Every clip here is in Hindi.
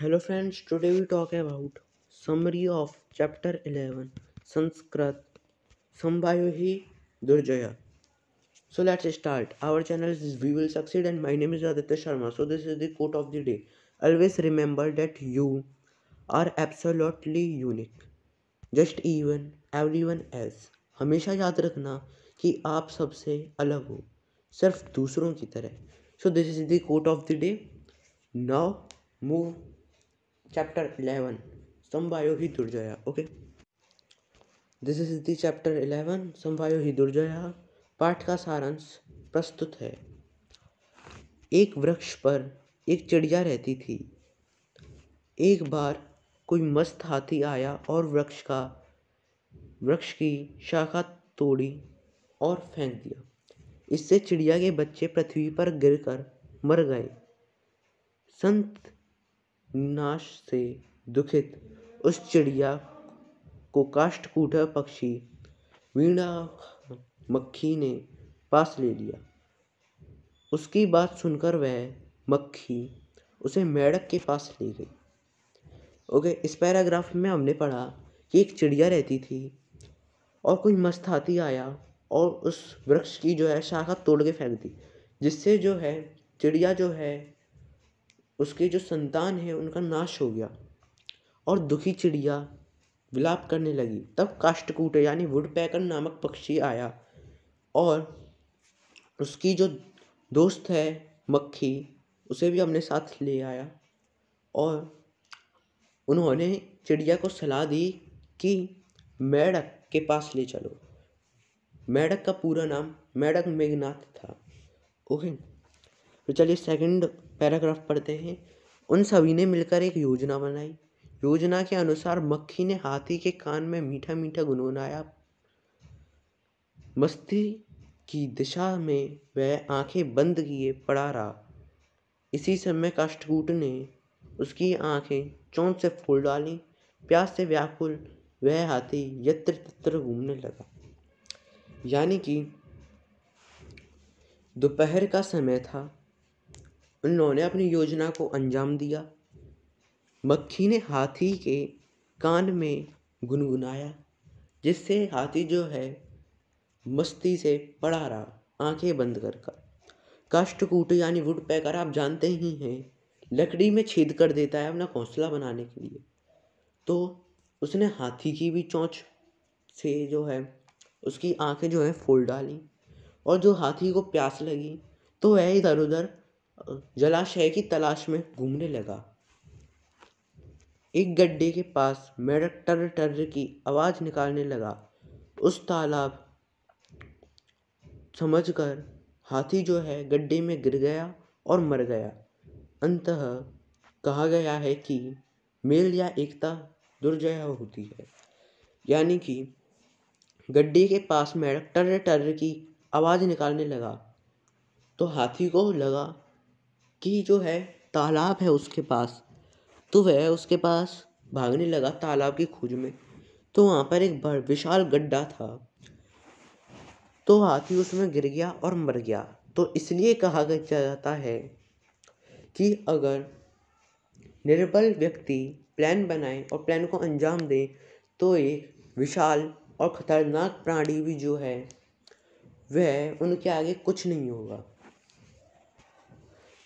hello friends today we talk about summary of chapter eleven Sanskrit संभायु ही दुर्जय so let's start our channel is we will succeed and my name is Aditya Sharma so this is the quote of the day always remember that you are absolutely unique just even every one as हमेशा याद रखना कि आप सबसे अलग हो सिर्फ दूसरों की तरह so this is the quote of the day now move chapter eleven Samvayo ही दुर्जया okay this is the chapter eleven Samvayo ही दुर्जया पाठ का सारांश प्रस्तुत है एक वृक्ष पर एक चिड़िया रहती थी एक बार कोई मस्त हाथी आया और वृक्ष का वृक्ष की शाखा तोड़ी और फेंक दिया इससे चिड़िया के बच्चे पृथ्वी पर गिरकर मर गए संत नाश से दुखित उस चिड़िया को काष्ठकूट पक्षी वीणा मक्खी ने पास ले लिया उसकी बात सुनकर वह मक्खी उसे मेढक के पास ले गई ओके इस पैराग्राफ में हमने पढ़ा कि एक चिड़िया रहती थी और कोई मस्त हाथी आया और उस वृक्ष की जो है शाखा तोड़ के फेंक दी जिससे जो है चिड़िया जो है उसकी जो संतान है उनका नाश हो गया और दुखी चिड़िया विलाप करने लगी तब काष्टकूट यानी वुड पैकर नामक पक्षी आया और उसकी जो दोस्त है मक्खी उसे भी अपने साथ ले आया और उन्होंने चिड़िया को सलाह दी कि मेढक के पास ले चलो मेढक का पूरा नाम मेढक मेघनाथ था ओके तो चलिए सेकंड पैराग्राफ पढ़ते हैं उन सभी ने मिलकर एक योजना बनाई योजना के अनुसार मक्खी ने हाथी के कान में मीठा मीठा गुनगुनाया मस्ती की दिशा में वह आंखें बंद किए पड़ा रहा इसी समय काष्ठकूट ने उसकी आंखें चौंक से फूल डाली प्यास से व्याकुल वह हाथी यत्र तत्र घूमने लगा यानी कि दोपहर का समय था उन्होंने अपनी योजना को अंजाम दिया मक्खी ने हाथी के कान में गुनगुनाया जिससे हाथी जो है मस्ती से पड़ा रहा आंखें बंद कर कर काष्टकूट यानी वुड पैकर आप जानते ही हैं लकड़ी में छेद कर देता है अपना घोंसला बनाने के लिए तो उसने हाथी की भी चोंच से जो है उसकी आंखें जो है फोल डाली और जो हाथी को प्यास लगी तो वह इधर उधर जलाशय की तलाश में घूमने लगा एक गड्ढे के पास मेढक टर टर्र की आवाज़ निकालने लगा उस तालाब समझकर हाथी जो है गड्ढे में गिर गया और मर गया अंत कहा गया है कि मेल या एकता दुर्जय होती है यानी कि गड्ढे के पास मेढक टर टर्र की आवाज़ निकालने लगा तो हाथी को लगा कि जो है तालाब है उसके पास तो वह उसके पास भागने लगा तालाब की खोज में तो वहाँ पर एक बड़ विशाल गड्ढा था तो हाथी उसमें गिर गया और मर गया तो इसलिए कहा जाता है कि अगर निर्बल व्यक्ति प्लान बनाए और प्लान को अंजाम दे तो एक विशाल और खतरनाक प्राणी भी जो है वह उनके आगे कुछ नहीं होगा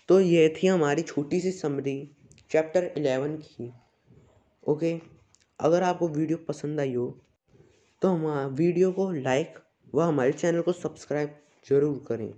तो ये थी हमारी छोटी सी समरी चैप्टर इलेवन की ओके अगर आपको वीडियो पसंद आई हो तो हम वीडियो हाँ, को लाइक व हमारे चैनल को सब्सक्राइब ज़रूर करें